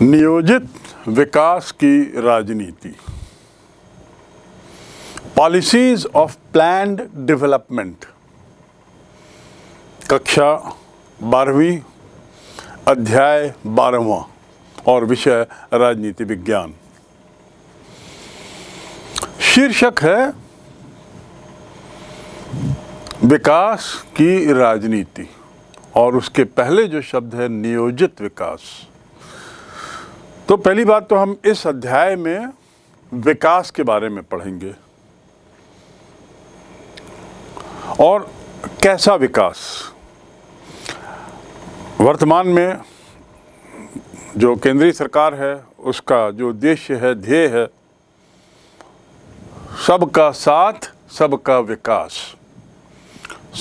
नियोजित विकास की राजनीति पॉलिसीज ऑफ प्लैंड डेवलपमेंट कक्षा बारहवीं अध्याय बारहवा और विषय राजनीति विज्ञान शीर्षक है विकास की राजनीति और उसके पहले जो शब्द है नियोजित विकास तो पहली बात तो हम इस अध्याय में विकास के बारे में पढ़ेंगे और कैसा विकास वर्तमान में जो केंद्रीय सरकार है उसका जो उद्देश्य है ध्येय है सबका साथ सबका विकास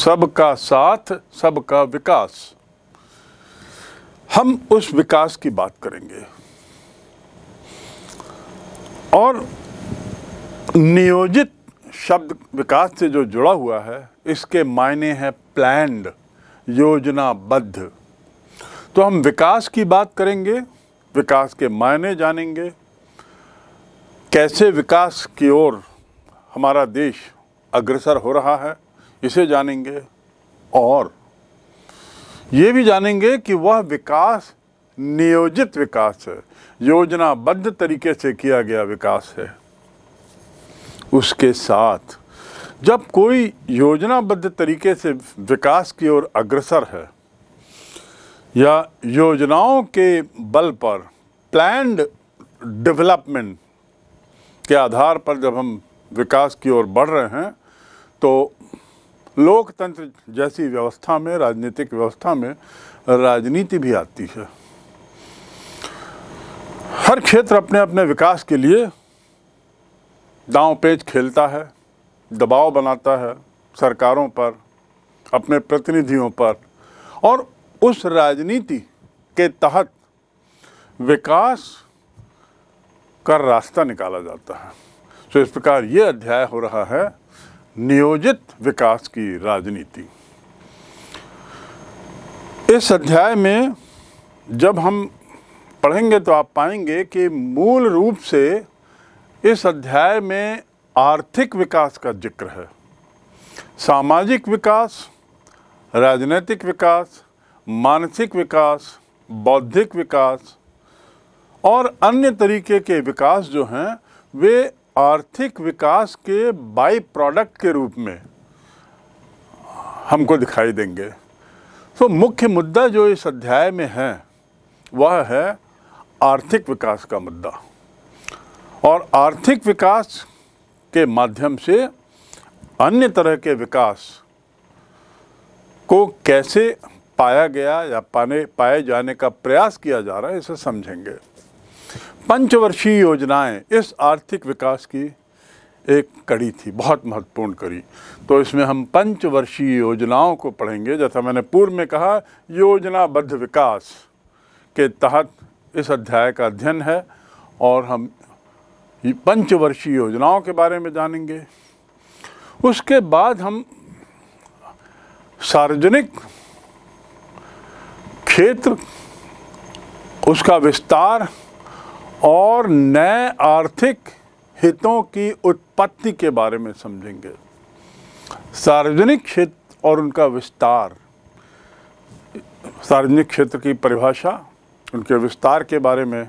सबका साथ सबका विकास हम उस विकास की बात करेंगे और नियोजित शब्द विकास से जो जुड़ा हुआ है इसके मायने हैं प्लैंड योजनाबद्ध तो हम विकास की बात करेंगे विकास के मायने जानेंगे कैसे विकास की ओर हमारा देश अग्रसर हो रहा है इसे जानेंगे और ये भी जानेंगे कि वह विकास नियोजित विकास है योजनाबद्ध तरीके से किया गया विकास है उसके साथ जब कोई योजनाबद्ध तरीके से विकास की ओर अग्रसर है या योजनाओं के बल पर प्लैंड डेवलपमेंट के आधार पर जब हम विकास की ओर बढ़ रहे हैं तो लोकतंत्र जैसी व्यवस्था में राजनीतिक व्यवस्था में राजनीति भी आती है हर क्षेत्र अपने अपने विकास के लिए दांव पेच खेलता है दबाव बनाता है सरकारों पर अपने प्रतिनिधियों पर और उस राजनीति के तहत विकास का रास्ता निकाला जाता है तो इस प्रकार ये अध्याय हो रहा है नियोजित विकास की राजनीति इस अध्याय में जब हम पढ़ेंगे तो आप पाएंगे कि मूल रूप से इस अध्याय में आर्थिक विकास का जिक्र है सामाजिक विकास राजनीतिक विकास मानसिक विकास बौद्धिक विकास और अन्य तरीके के विकास जो हैं वे आर्थिक विकास के बाई प्रोडक्ट के रूप में हमको दिखाई देंगे तो मुख्य मुद्दा जो इस अध्याय में है वह है आर्थिक विकास का मुद्दा और आर्थिक विकास के माध्यम से अन्य तरह के विकास को कैसे पाया गया या पाने पाए जाने का प्रयास किया जा रहा है इसे समझेंगे पंचवर्षीय योजनाएं इस आर्थिक विकास की एक कड़ी थी बहुत महत्वपूर्ण कड़ी तो इसमें हम पंचवर्षीय योजनाओं को पढ़ेंगे जैसा मैंने पूर्व में कहा योजनाबद्ध विकास के तहत इस अध्याय का अध्ययन है और हम पंचवर्षीय योजनाओं के बारे में जानेंगे उसके बाद हम सार्वजनिक क्षेत्र उसका विस्तार और नए आर्थिक हितों की उत्पत्ति के बारे में समझेंगे सार्वजनिक क्षेत्र और उनका विस्तार सार्वजनिक क्षेत्र की परिभाषा उनके विस्तार के बारे में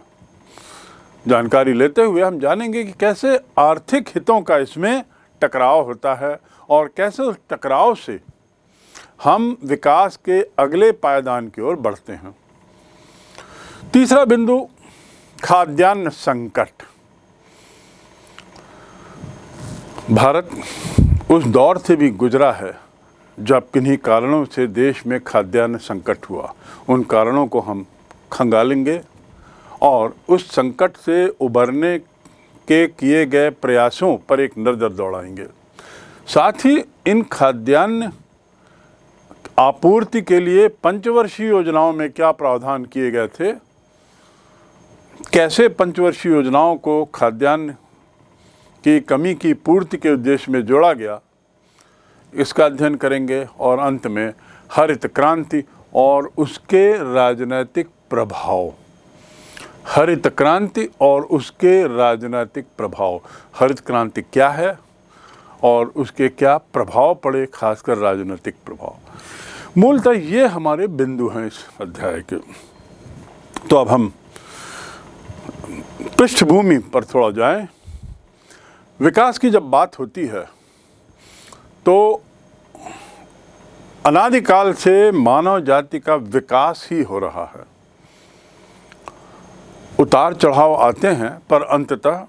जानकारी लेते हुए हम जानेंगे कि कैसे आर्थिक हितों का इसमें टकराव होता है और कैसे उस टकराव से हम विकास के अगले पायदान की ओर बढ़ते हैं तीसरा बिंदु खाद्यान्न संकट भारत उस दौर से भी गुजरा है जब किन्हीं कारणों से देश में खाद्यान्न संकट हुआ उन कारणों को हम खंगालेंगे और उस संकट से उबरने के किए गए प्रयासों पर एक नज़र दौड़ाएंगे साथ ही इन खाद्यान्न आपूर्ति के लिए पंचवर्षीय योजनाओं में क्या प्रावधान किए गए थे कैसे पंचवर्षीय योजनाओं को खाद्यान्न की कमी की पूर्ति के उद्देश्य में जोड़ा गया इसका अध्ययन करेंगे और अंत में हरित क्रांति और उसके राजनैतिक प्रभाव हरित क्रांति और उसके राजनीतिक प्रभाव हरित क्रांति क्या है और उसके क्या प्रभाव पड़े खासकर राजनीतिक प्रभाव मूलतः ये हमारे बिंदु हैं इस अध्याय के तो अब हम पृष्ठभूमि पर थोड़ा जाएं विकास की जब बात होती है तो अनादिकाल से मानव जाति का विकास ही हो रहा है उतार चढ़ाव आते हैं पर अंततः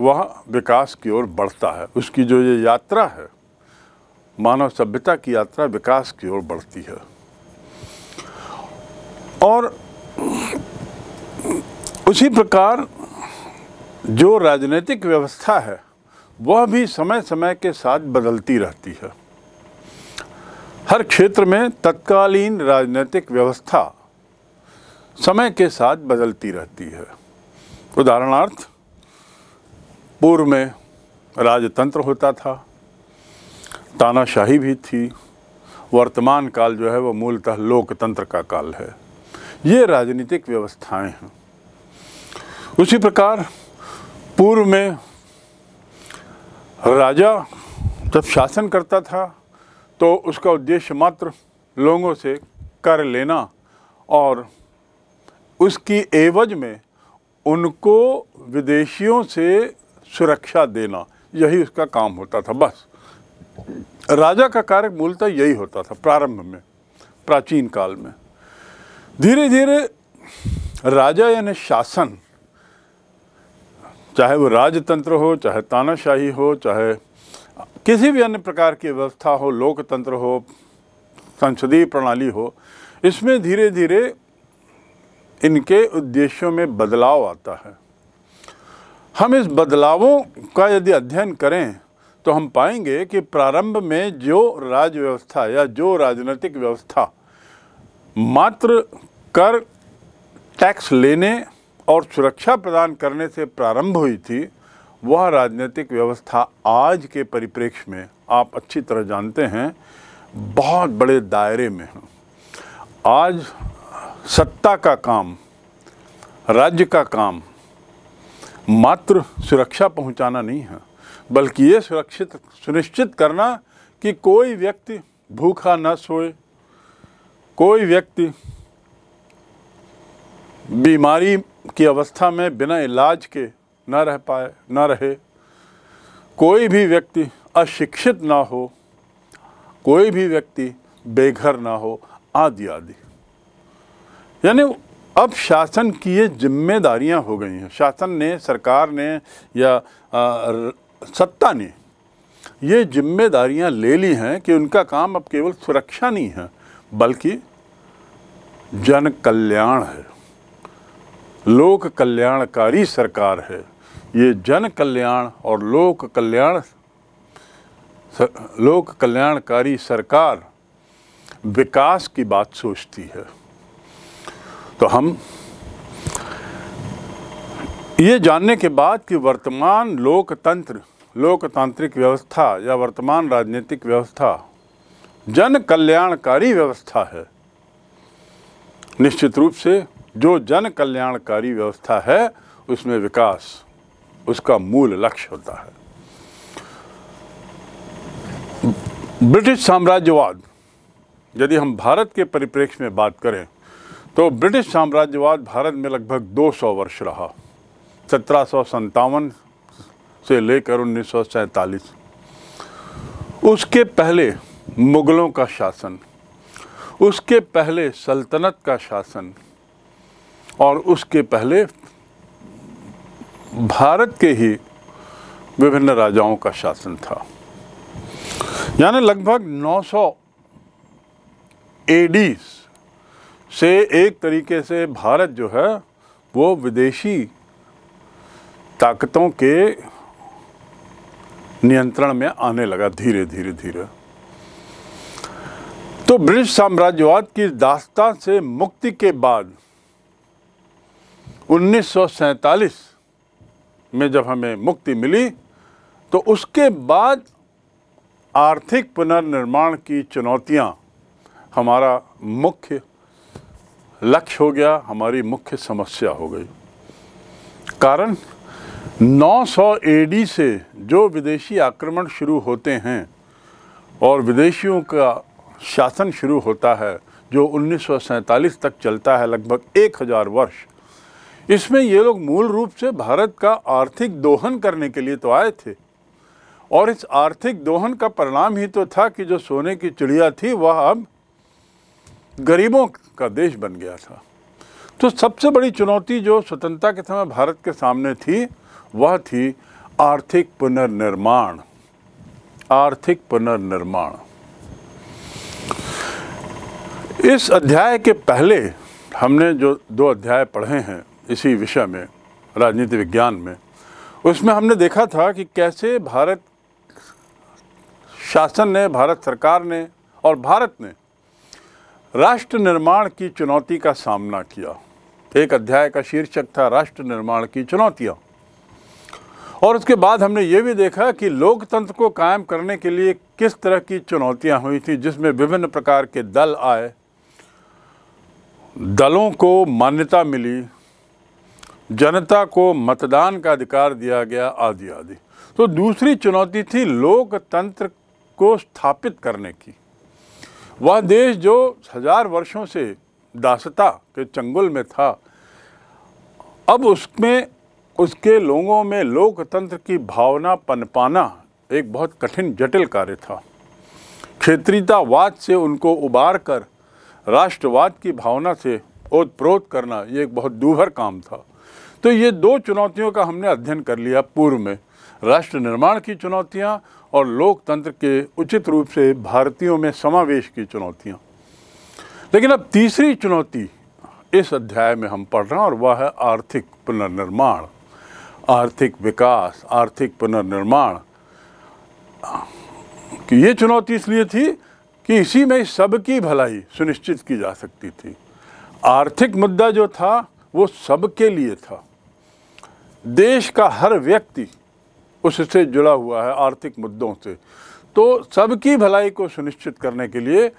वह विकास की ओर बढ़ता है उसकी जो ये यात्रा है मानव सभ्यता की यात्रा विकास की ओर बढ़ती है और उसी प्रकार जो राजनीतिक व्यवस्था है वह भी समय समय के साथ बदलती रहती है हर क्षेत्र में तत्कालीन राजनीतिक व्यवस्था समय के साथ बदलती रहती है उदाहरणार्थ पूर्व में राजतंत्र होता था तानाशाही भी थी वर्तमान काल जो है वो मूलतः लोकतंत्र का काल है ये राजनीतिक व्यवस्थाएं हैं उसी प्रकार पूर्व में राजा जब शासन करता था तो उसका उद्देश्य मात्र लोगों से कर लेना और उसकी एवज में उनको विदेशियों से सुरक्षा देना यही उसका काम होता था बस राजा का कार्य मूलतः यही होता था प्रारंभ में प्राचीन काल में धीरे धीरे राजा यानी शासन चाहे वो राजतंत्र हो चाहे तानाशाही हो चाहे किसी भी अन्य प्रकार की व्यवस्था हो लोकतंत्र हो संसदीय प्रणाली हो इसमें धीरे धीरे इनके उद्देश्यों में बदलाव आता है हम इस बदलावों का यदि अध्ययन करें तो हम पाएंगे कि प्रारंभ में जो राज व्यवस्था या जो राजनीतिक व्यवस्था मात्र कर टैक्स लेने और सुरक्षा प्रदान करने से प्रारंभ हुई थी वह राजनीतिक व्यवस्था आज के परिप्रेक्ष्य में आप अच्छी तरह जानते हैं बहुत बड़े दायरे में है आज सत्ता का काम राज्य का काम मात्र सुरक्षा पहुंचाना नहीं है बल्कि ये सुरक्षित सुनिश्चित करना कि कोई व्यक्ति भूखा न सोए कोई व्यक्ति बीमारी की अवस्था में बिना इलाज के न रह पाए न रहे कोई भी व्यक्ति अशिक्षित ना हो कोई भी व्यक्ति बेघर ना हो आदि आदि यानी अब शासन की ये जिम्मेदारियां हो गई हैं शासन ने सरकार ने या आ, सत्ता ने ये जिम्मेदारियां ले ली हैं कि उनका काम अब केवल सुरक्षा नहीं है बल्कि जन कल्याण है लोक कल्याणकारी सरकार है ये जन कल्याण और लोक कल्याण लोक कल्याणकारी सरकार विकास की बात सोचती है तो हम ये जानने के बाद कि वर्तमान लोकतंत्र लोकतांत्रिक व्यवस्था या वर्तमान राजनीतिक व्यवस्था जन कल्याणकारी व्यवस्था है निश्चित रूप से जो जन कल्याणकारी व्यवस्था है उसमें विकास उसका मूल लक्ष्य होता है ब्रिटिश साम्राज्यवाद यदि हम भारत के परिप्रेक्ष्य में बात करें तो ब्रिटिश साम्राज्यवाद भारत में लगभग 200 वर्ष रहा सत्रह से लेकर उन्नीस उसके पहले मुग़लों का शासन उसके पहले सल्तनत का शासन और उसके पहले भारत के ही विभिन्न राजाओं का शासन था यानी लगभग 900 सौ एडीज़ से एक तरीके से भारत जो है वो विदेशी ताकतों के नियंत्रण में आने लगा धीरे धीरे धीरे तो ब्रिटिश साम्राज्यवाद की दास्ता से मुक्ति के बाद 1947 में जब हमें मुक्ति मिली तो उसके बाद आर्थिक पुनर्निर्माण की चुनौतियां हमारा मुख्य लक्ष्य हो गया हमारी मुख्य समस्या हो गई कारण 900 एडी से जो विदेशी आक्रमण शुरू होते हैं और विदेशियों का शासन शुरू होता है जो उन्नीस तक चलता है लगभग एक हज़ार वर्ष इसमें ये लोग मूल रूप से भारत का आर्थिक दोहन करने के लिए तो आए थे और इस आर्थिक दोहन का परिणाम ही तो था कि जो सोने की चिड़िया थी वह अब गरीबों का देश बन गया था तो सबसे बड़ी चुनौती जो स्वतंत्रता के समय भारत के सामने थी वह थी आर्थिक पुनर्निर्माण आर्थिक पुनर्निर्माण इस अध्याय के पहले हमने जो दो अध्याय पढ़े हैं इसी विषय में राजनीति विज्ञान में उसमें हमने देखा था कि कैसे भारत शासन ने भारत सरकार ने और भारत ने राष्ट्र निर्माण की चुनौती का सामना किया एक अध्याय का शीर्षक था राष्ट्र निर्माण की चुनौतियाँ और उसके बाद हमने ये भी देखा कि लोकतंत्र को कायम करने के लिए किस तरह की चुनौतियाँ हुई थी जिसमें विभिन्न प्रकार के दल आए दलों को मान्यता मिली जनता को मतदान का अधिकार दिया गया आदि आदि तो दूसरी चुनौती थी लोकतंत्र को स्थापित करने की वह देश जो हजार वर्षों से दासता के चंगुल में था अब उसमें उसके लोगों में लोकतंत्र की भावना पनपाना एक बहुत कठिन जटिल कार्य था क्षेत्रीयतावाद से उनको उबार कर राष्ट्रवाद की भावना से ओत प्रोत करना ये एक बहुत दूभर काम था तो ये दो चुनौतियों का हमने अध्ययन कर लिया पूर्व में राष्ट्र निर्माण की चुनौतियाँ और लोकतंत्र के उचित रूप से भारतीयों में समावेश की चुनौतियाँ लेकिन अब तीसरी चुनौती इस अध्याय में हम पढ़ रहे हैं और वह है आर्थिक पुनर्निर्माण आर्थिक विकास आर्थिक पुनर्निर्माण कि ये चुनौती इसलिए थी कि इसी में सबकी भलाई सुनिश्चित की जा सकती थी आर्थिक मुद्दा जो था वो सबके लिए था देश का हर व्यक्ति उससे जुड़ा हुआ है आर्थिक मुद्दों से तो सबकी भलाई को सुनिश्चित करने के लिए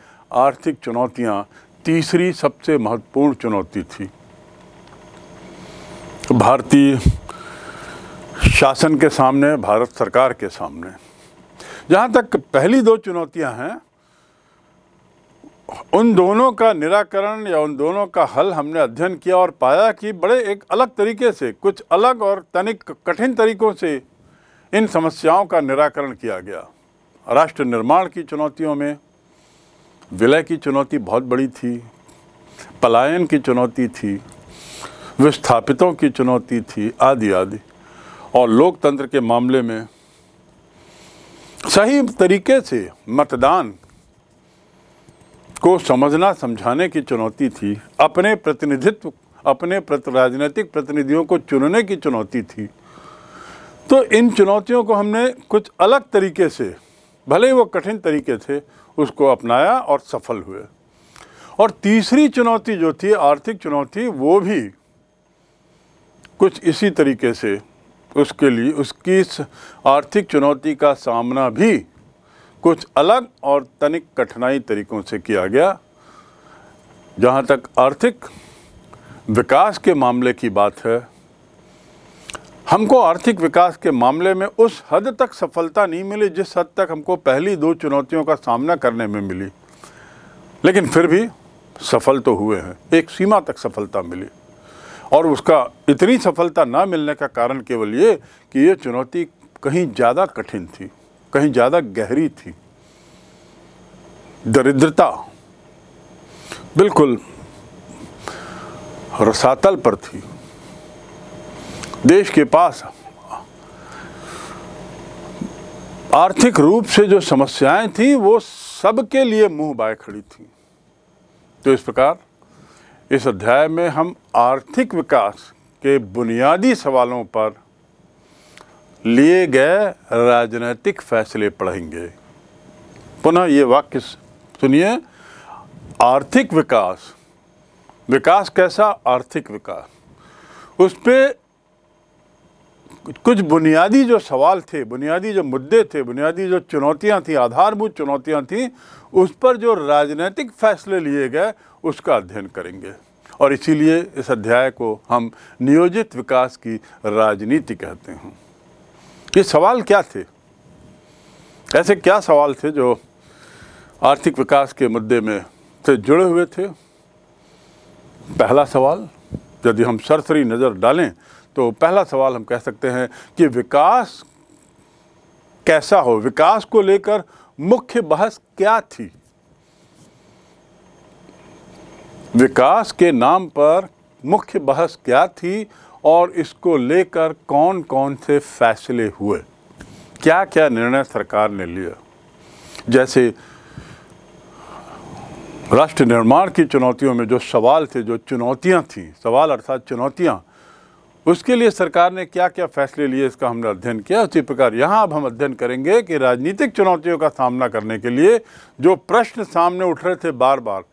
आर्थिक चुनौतियां तीसरी सबसे महत्वपूर्ण चुनौती थी भारतीय शासन के सामने भारत सरकार के सामने जहां तक पहली दो चुनौतियां हैं उन दोनों का निराकरण या उन दोनों का हल हमने अध्ययन किया और पाया कि बड़े एक अलग तरीके से कुछ अलग और तनिक कठिन तरीकों से इन समस्याओं का निराकरण किया गया राष्ट्र निर्माण की चुनौतियों में विलय की चुनौती बहुत बड़ी थी पलायन की चुनौती थी विस्थापितों की चुनौती थी आदि आदि और लोकतंत्र के मामले में सही तरीके से मतदान को समझना समझाने की चुनौती थी अपने प्रतिनिधित्व अपने प्रति राजनीतिक प्रतिनिधियों को चुनने की चुनौती थी तो इन चुनौतियों को हमने कुछ अलग तरीके से भले ही वो कठिन तरीके थे उसको अपनाया और सफल हुए और तीसरी चुनौती जो थी आर्थिक चुनौती वो भी कुछ इसी तरीके से उसके लिए उसकी आर्थिक चुनौती का सामना भी कुछ अलग और तनिक कठिनाई तरीकों से किया गया जहाँ तक आर्थिक विकास के मामले की बात है हमको आर्थिक विकास के मामले में उस हद तक सफलता नहीं मिली जिस हद तक हमको पहली दो चुनौतियों का सामना करने में मिली लेकिन फिर भी सफल तो हुए हैं एक सीमा तक सफलता मिली और उसका इतनी सफलता ना मिलने का कारण केवल ये कि ये चुनौती कहीं ज़्यादा कठिन थी कहीं ज़्यादा गहरी थी दरिद्रता बिल्कुल रसातल पर थी देश के पास आर्थिक रूप से जो समस्याएं थी वो सबके लिए मुंह बाए खड़ी थी तो इस प्रकार इस अध्याय में हम आर्थिक विकास के बुनियादी सवालों पर लिए गए राजनीतिक फैसले पढ़ेंगे पुनः ये वाक्य सुनिए आर्थिक विकास विकास कैसा आर्थिक विकास उस पर कुछ बुनियादी जो सवाल थे बुनियादी जो मुद्दे थे बुनियादी जो चुनौतियां थी आधारभूत चुनौतियां थी उस पर जो राजनीतिक फैसले लिए गए उसका अध्ययन करेंगे और इसीलिए इस अध्याय को हम नियोजित विकास की राजनीति कहते हैं ये सवाल क्या थे ऐसे क्या सवाल थे जो आर्थिक विकास के मुद्दे में से जुड़े हुए थे पहला सवाल यदि हम सरसरी नज़र डालें तो पहला सवाल हम कह सकते हैं कि विकास कैसा हो विकास को लेकर मुख्य बहस क्या थी विकास के नाम पर मुख्य बहस क्या थी और इसको लेकर कौन कौन से फैसले हुए क्या क्या निर्णय सरकार ने लिया जैसे राष्ट्र निर्माण की चुनौतियों में जो सवाल थे जो चुनौतियां थी सवाल अर्थात चुनौतियां उसके लिए सरकार ने क्या क्या फैसले लिए इसका हमने अध्ययन किया उसी प्रकार यहाँ अब हम अध्ययन करेंगे कि राजनीतिक चुनौतियों का सामना करने के लिए जो प्रश्न सामने उठ रहे थे बार बार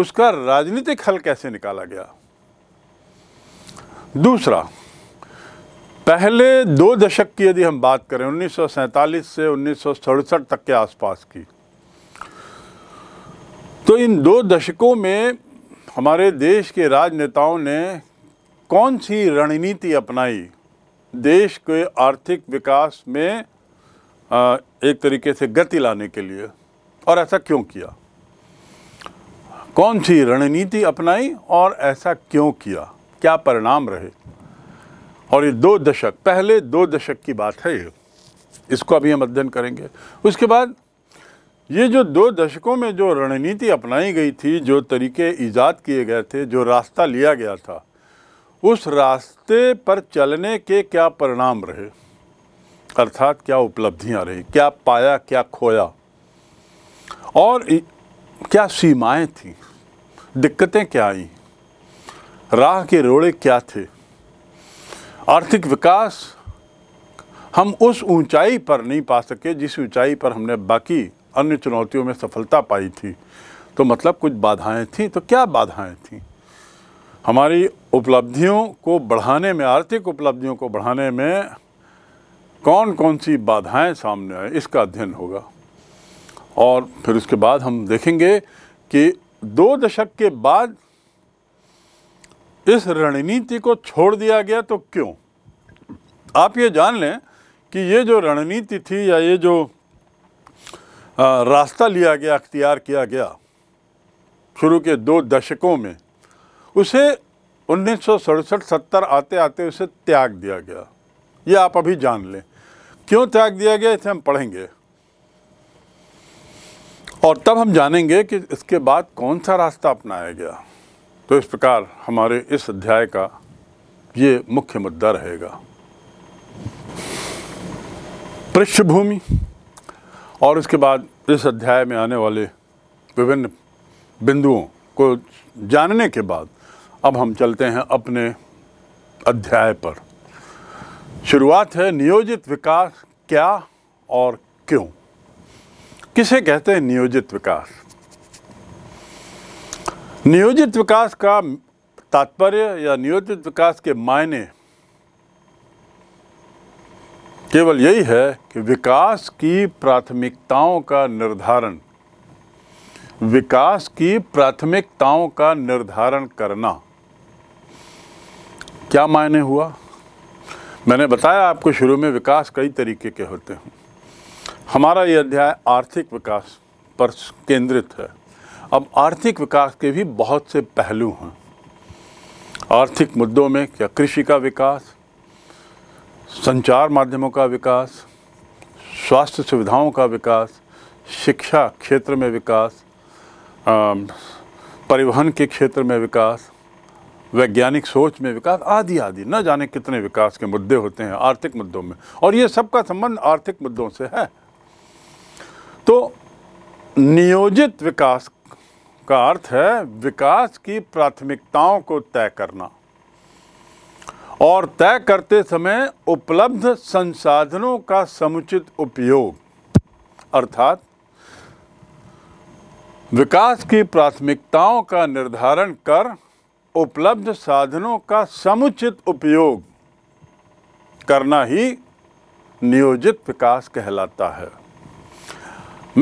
उसका राजनीतिक हल कैसे निकाला गया दूसरा पहले दो दशक की यदि हम बात करें उन्नीस से उन्नीस तक के आसपास की तो इन दो दशकों में हमारे देश के राजनेताओं ने कौन सी रणनीति अपनाई देश के आर्थिक विकास में एक तरीके से गति लाने के लिए और ऐसा क्यों किया कौन सी रणनीति अपनाई और ऐसा क्यों किया क्या परिणाम रहे और ये दो दशक पहले दो दशक की बात है ये इसको अभी हम अध्ययन करेंगे उसके बाद ये जो दो दशकों में जो रणनीति अपनाई गई थी जो तरीके ईजाद किए गए थे जो रास्ता लिया गया था उस रास्ते पर चलने के क्या परिणाम रहे अर्थात क्या उपलब्धियां रही क्या पाया क्या खोया और क्या सीमाएं थी दिक्कतें क्या आई राह के रोड़े क्या थे आर्थिक विकास हम उस ऊंचाई पर नहीं पा सके जिस ऊंचाई पर हमने बाकी अन्य चुनौतियों में सफलता पाई थी तो मतलब कुछ बाधाएं थी तो क्या बाधाएं थीं हमारी उपलब्धियों को बढ़ाने में आर्थिक उपलब्धियों को बढ़ाने में कौन कौन सी बाधाएं सामने आए इसका अध्ययन होगा और फिर उसके बाद हम देखेंगे कि दो दशक के बाद इस रणनीति को छोड़ दिया गया तो क्यों आप ये जान लें कि ये जो रणनीति थी या ये जो रास्ता लिया गया अख्तियार किया गया शुरू के दो दशकों में उसे उन्नीस सौ सड़सठ सत्तर आते आते उसे त्याग दिया गया ये आप अभी जान लें क्यों त्याग दिया गया इसे हम पढ़ेंगे और तब हम जानेंगे कि इसके बाद कौन सा रास्ता अपनाया गया तो इस प्रकार हमारे इस अध्याय का ये मुख्य मुद्दा रहेगा पृष्ठभूमि और उसके बाद इस अध्याय में आने वाले विभिन्न बिंदुओं को जानने के बाद अब हम चलते हैं अपने अध्याय पर शुरुआत है नियोजित विकास क्या और क्यों किसे कहते हैं नियोजित विकास नियोजित विकास का तात्पर्य या नियोजित विकास के मायने केवल यही है कि विकास की प्राथमिकताओं का निर्धारण विकास की प्राथमिकताओं का निर्धारण करना क्या मायने हुआ मैंने बताया आपको शुरू में विकास कई तरीके के होते हैं हमारा ये अध्याय आर्थिक विकास पर केंद्रित है अब आर्थिक विकास के भी बहुत से पहलू हैं आर्थिक मुद्दों में क्या कृषि का विकास संचार माध्यमों का विकास स्वास्थ्य सुविधाओं का विकास शिक्षा क्षेत्र में विकास परिवहन के क्षेत्र में विकास वैज्ञानिक सोच में विकास आदि आदि न जाने कितने विकास के मुद्दे होते हैं आर्थिक मुद्दों में और ये सबका संबंध आर्थिक मुद्दों से है तो नियोजित विकास का अर्थ है विकास की प्राथमिकताओं को तय करना और तय करते समय उपलब्ध संसाधनों का समुचित उपयोग अर्थात विकास की प्राथमिकताओं का निर्धारण कर उपलब्ध साधनों का समुचित उपयोग करना ही नियोजित विकास कहलाता है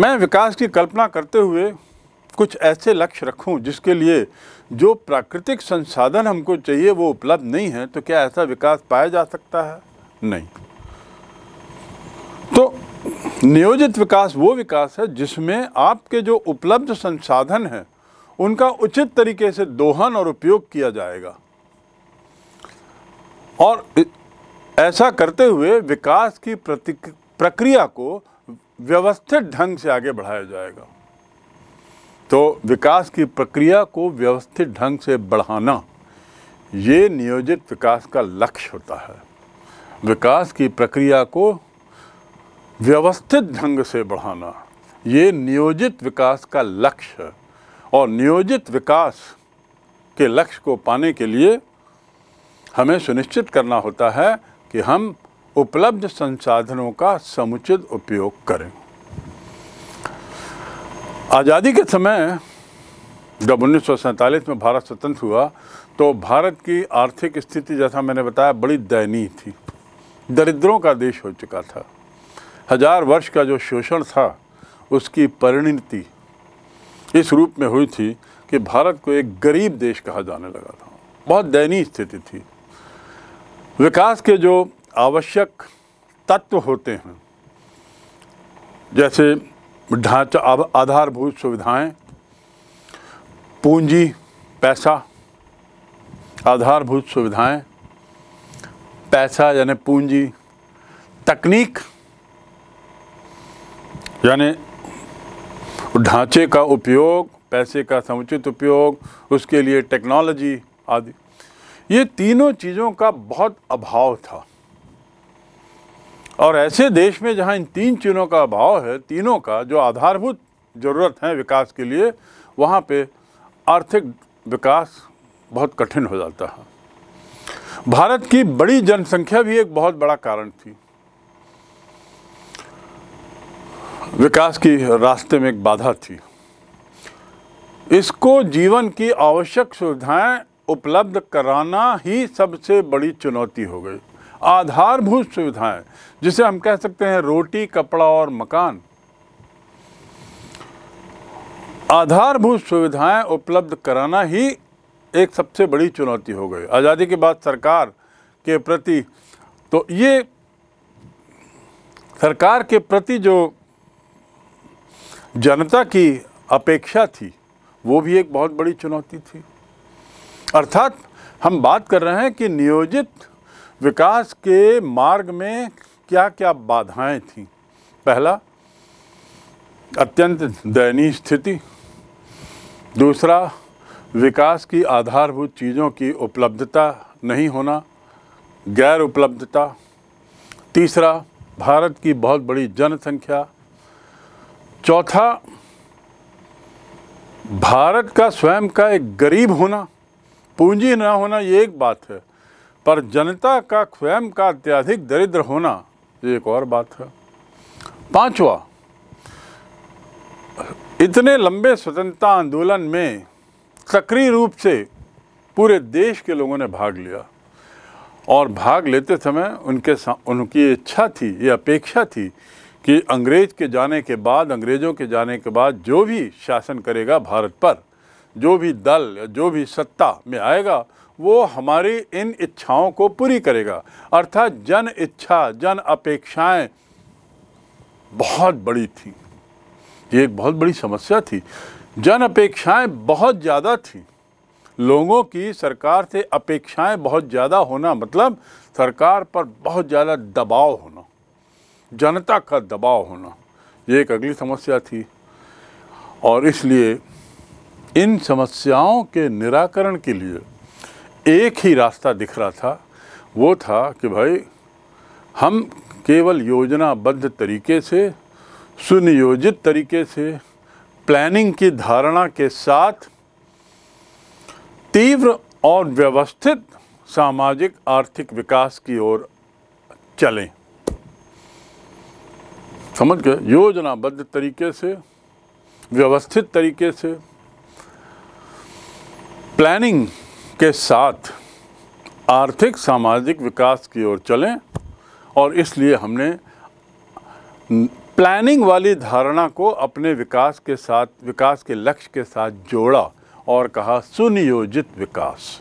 मैं विकास की कल्पना करते हुए कुछ ऐसे लक्ष्य रखूं जिसके लिए जो प्राकृतिक संसाधन हमको चाहिए वो उपलब्ध नहीं है तो क्या ऐसा विकास पाया जा सकता है नहीं तो नियोजित विकास वो विकास है जिसमें आपके जो उपलब्ध संसाधन हैं उनका उचित तरीके से दोहन और उपयोग किया जाएगा और ऐसा करते हुए विकास की प्रक्रिया को व्यवस्थित ढंग से आगे बढ़ाया जाएगा तो विकास की प्रक्रिया को व्यवस्थित ढंग से बढ़ाना ये नियोजित विकास का लक्ष्य होता है विकास की प्रक्रिया को व्यवस्थित ढंग से बढ़ाना ये नियोजित विकास का लक्ष्य है और नियोजित विकास के लक्ष्य को पाने के लिए हमें सुनिश्चित करना होता है कि हम उपलब्ध संसाधनों का समुचित उपयोग करें आज़ादी के समय जब उन्नीस में भारत स्वतंत्र हुआ तो भारत की आर्थिक स्थिति जैसा मैंने बताया बड़ी दयनीय थी दरिद्रों का देश हो चुका था हजार वर्ष का जो शोषण था उसकी परिणति इस रूप में हुई थी कि भारत को एक गरीब देश कहा जाने लगा था बहुत दयनीय स्थिति थी विकास के जो आवश्यक तत्व होते हैं जैसे ढांचा आधारभूत सुविधाएं, पूंजी पैसा आधारभूत सुविधाएं, पैसा यानी पूंजी तकनीक यानी ढांचे का उपयोग पैसे का समुचित उपयोग उसके लिए टेक्नोलॉजी आदि ये तीनों चीज़ों का बहुत अभाव था और ऐसे देश में जहाँ इन तीन चीज़ों का अभाव है तीनों का जो आधारभूत ज़रूरत है विकास के लिए वहाँ पे आर्थिक विकास बहुत कठिन हो जाता है भारत की बड़ी जनसंख्या भी एक बहुत बड़ा कारण थी विकास की रास्ते में एक बाधा थी इसको जीवन की आवश्यक सुविधाएं उपलब्ध कराना ही सबसे बड़ी चुनौती हो गई आधारभूत सुविधाएं जिसे हम कह सकते हैं रोटी कपड़ा और मकान आधारभूत सुविधाएं उपलब्ध कराना ही एक सबसे बड़ी चुनौती हो गई आज़ादी के बाद सरकार के प्रति तो ये सरकार के प्रति जो जनता की अपेक्षा थी वो भी एक बहुत बड़ी चुनौती थी अर्थात हम बात कर रहे हैं कि नियोजित विकास के मार्ग में क्या क्या बाधाएं थीं पहला अत्यंत दयनीय स्थिति दूसरा विकास की आधारभूत चीज़ों की उपलब्धता नहीं होना गैर उपलब्धता तीसरा भारत की बहुत बड़ी जनसंख्या चौथा भारत का स्वयं का एक गरीब होना पूंजी ना होना ये एक बात है पर जनता का स्वयं का अत्याधिक दरिद्र होना ये एक और बात है पांचवा इतने लंबे स्वतंत्रता आंदोलन में सक्रिय रूप से पूरे देश के लोगों ने भाग लिया और भाग लेते समय उनके उनकी इच्छा थी ये अपेक्षा थी कि अंग्रेज़ के जाने के बाद अंग्रेज़ों के जाने के बाद जो भी शासन करेगा भारत पर जो भी दल जो भी सत्ता में आएगा वो हमारी इन इच्छाओं को पूरी करेगा अर्थात जन इच्छा जन अपेक्षाएं बहुत बड़ी थी ये एक बहुत बड़ी समस्या थी जन अपेक्षाएं बहुत ज़्यादा थी लोगों की सरकार से अपेक्षाएं बहुत ज़्यादा होना मतलब सरकार पर बहुत ज़्यादा दबाव होना जनता का दबाव होना ये एक अगली समस्या थी और इसलिए इन समस्याओं के निराकरण के लिए एक ही रास्ता दिख रहा था वो था कि भाई हम केवल योजनाबद्ध तरीके से सुनियोजित तरीके से प्लानिंग की धारणा के साथ तीव्र और व्यवस्थित सामाजिक आर्थिक विकास की ओर चलें समझ गए योजनाबद्ध तरीके से व्यवस्थित तरीके से प्लानिंग के साथ आर्थिक सामाजिक विकास की ओर चलें और इसलिए हमने प्लानिंग वाली धारणा को अपने विकास के साथ विकास के लक्ष्य के साथ जोड़ा और कहा सुनियोजित विकास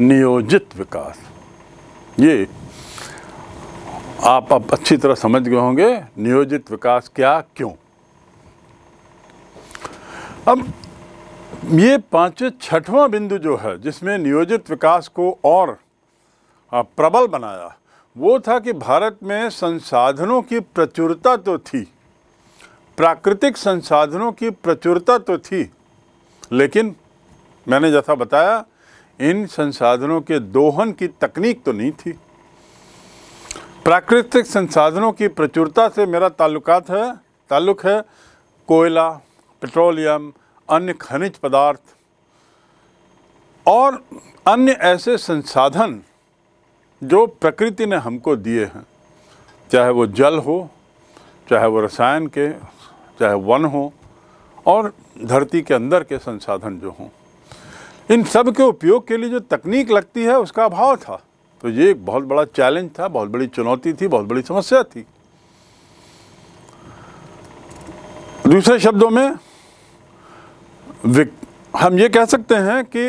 नियोजित विकास ये आप अब अच्छी तरह समझ गए होंगे नियोजित विकास क्या क्यों अब ये पाँचवें छठवां बिंदु जो है जिसमें नियोजित विकास को और प्रबल बनाया वो था कि भारत में संसाधनों की प्रचुरता तो थी प्राकृतिक संसाधनों की प्रचुरता तो थी लेकिन मैंने जैसा बताया इन संसाधनों के दोहन की तकनीक तो नहीं थी प्राकृतिक संसाधनों की प्रचुरता से मेरा ताल्लुकात है ताल्लुक है कोयला पेट्रोलियम अन्य खनिज पदार्थ और अन्य ऐसे संसाधन जो प्रकृति ने हमको दिए हैं चाहे वो जल हो चाहे वो रसायन के चाहे वन हो और धरती के अंदर के संसाधन जो हों इन सब के उपयोग के लिए जो तकनीक लगती है उसका अभाव था तो ये एक बहुत बड़ा चैलेंज था बहुत बड़ी चुनौती थी बहुत बड़ी समस्या थी दूसरे शब्दों में हम ये कह सकते हैं कि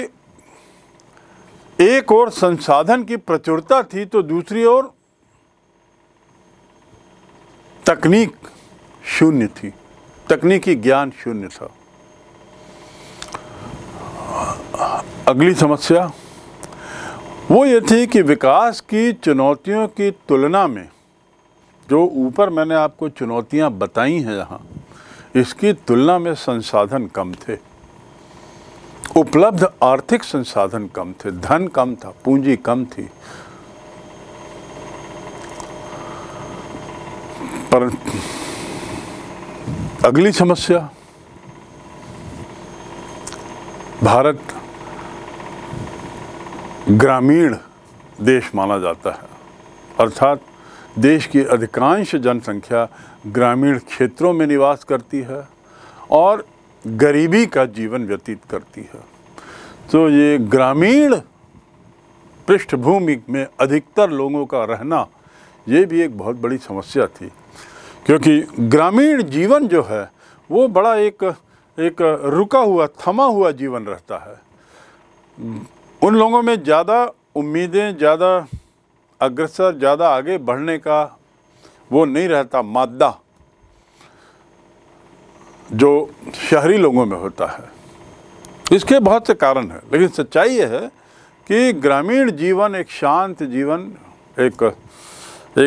एक ओर संसाधन की प्रचुरता थी तो दूसरी ओर तकनीक शून्य थी तकनीकी ज्ञान शून्य था अगली समस्या वो ये थी कि विकास की चुनौतियों की तुलना में जो ऊपर मैंने आपको चुनौतियां बताई हैं यहाँ इसकी तुलना में संसाधन कम थे उपलब्ध आर्थिक संसाधन कम थे धन कम था पूंजी कम थी पर अगली समस्या भारत ग्रामीण देश माना जाता है अर्थात देश की अधिकांश जनसंख्या ग्रामीण क्षेत्रों में निवास करती है और गरीबी का जीवन व्यतीत करती है तो ये ग्रामीण पृष्ठभूमि में अधिकतर लोगों का रहना ये भी एक बहुत बड़ी समस्या थी क्योंकि ग्रामीण जीवन जो है वो बड़ा एक एक रुका हुआ थमा हुआ जीवन रहता है उन लोगों में ज़्यादा उम्मीदें ज़्यादा अग्रसर ज़्यादा आगे बढ़ने का वो नहीं रहता मादा जो शहरी लोगों में होता है इसके बहुत से कारण हैं लेकिन सच्चाई ये है कि ग्रामीण जीवन एक शांत जीवन एक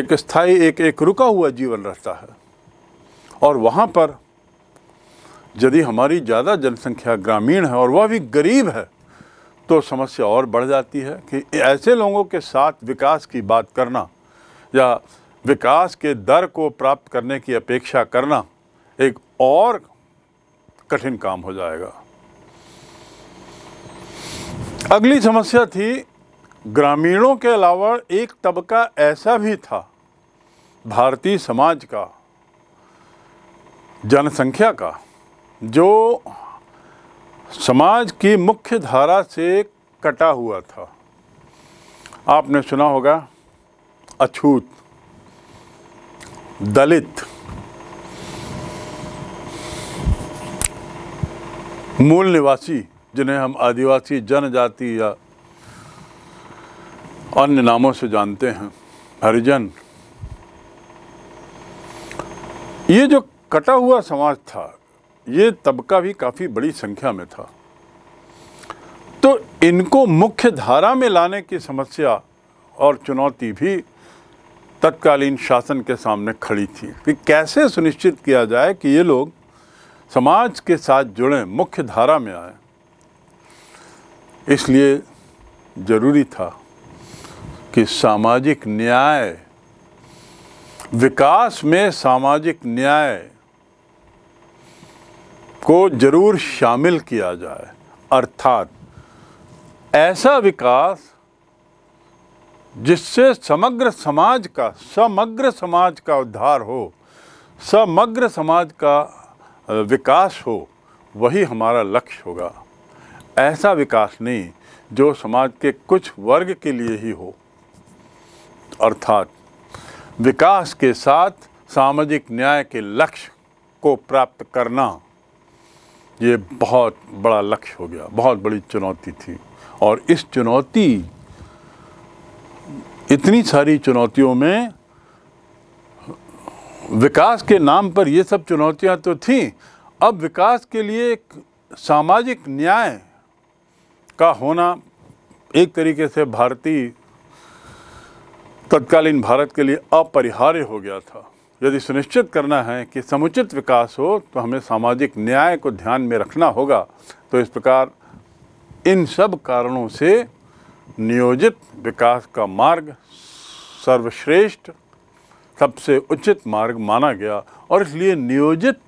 एक स्थायी एक एक रुका हुआ जीवन रहता है और वहाँ पर यदि हमारी ज़्यादा जनसंख्या ग्रामीण है और वह भी गरीब है तो समस्या और बढ़ जाती है कि ऐसे लोगों के साथ विकास की बात करना या विकास के दर को प्राप्त करने की अपेक्षा करना एक और कठिन काम हो जाएगा अगली समस्या थी ग्रामीणों के अलावा एक तबका ऐसा भी था भारतीय समाज का जनसंख्या का जो समाज की मुख्य धारा से कटा हुआ था आपने सुना होगा अछूत दलित मूल निवासी जिन्हें हम आदिवासी जनजाति या अन्य नामों से जानते हैं हरिजन ये जो कटा हुआ समाज था ये तबका भी काफ़ी बड़ी संख्या में था तो इनको मुख्य धारा में लाने की समस्या और चुनौती भी तत्कालीन शासन के सामने खड़ी थी कि कैसे सुनिश्चित किया जाए कि ये लोग समाज के साथ जुड़ें मुख्य धारा में आए इसलिए ज़रूरी था कि सामाजिक न्याय विकास में सामाजिक न्याय को ज़रूर शामिल किया जाए अर्थात ऐसा विकास जिससे समग्र समाज का समग्र समाज का उद्धार हो समग्र समाज का विकास हो वही हमारा लक्ष्य होगा ऐसा विकास नहीं जो समाज के कुछ वर्ग के लिए ही हो अर्थात विकास के साथ सामाजिक न्याय के लक्ष्य को प्राप्त करना ये बहुत बड़ा लक्ष्य हो गया बहुत बड़ी चुनौती थी और इस चुनौती इतनी सारी चुनौतियों में विकास के नाम पर ये सब चुनौतियां तो थीं अब विकास के लिए एक सामाजिक न्याय का होना एक तरीके से भारतीय तत्कालीन भारत के लिए अपरिहार्य हो गया था यदि सुनिश्चित करना है कि समुचित विकास हो तो हमें सामाजिक न्याय को ध्यान में रखना होगा तो इस प्रकार इन सब कारणों से नियोजित विकास का मार्ग सर्वश्रेष्ठ सबसे उचित मार्ग माना गया और इसलिए नियोजित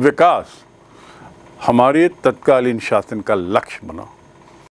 विकास हमारे तत्कालीन शासन का लक्ष्य बना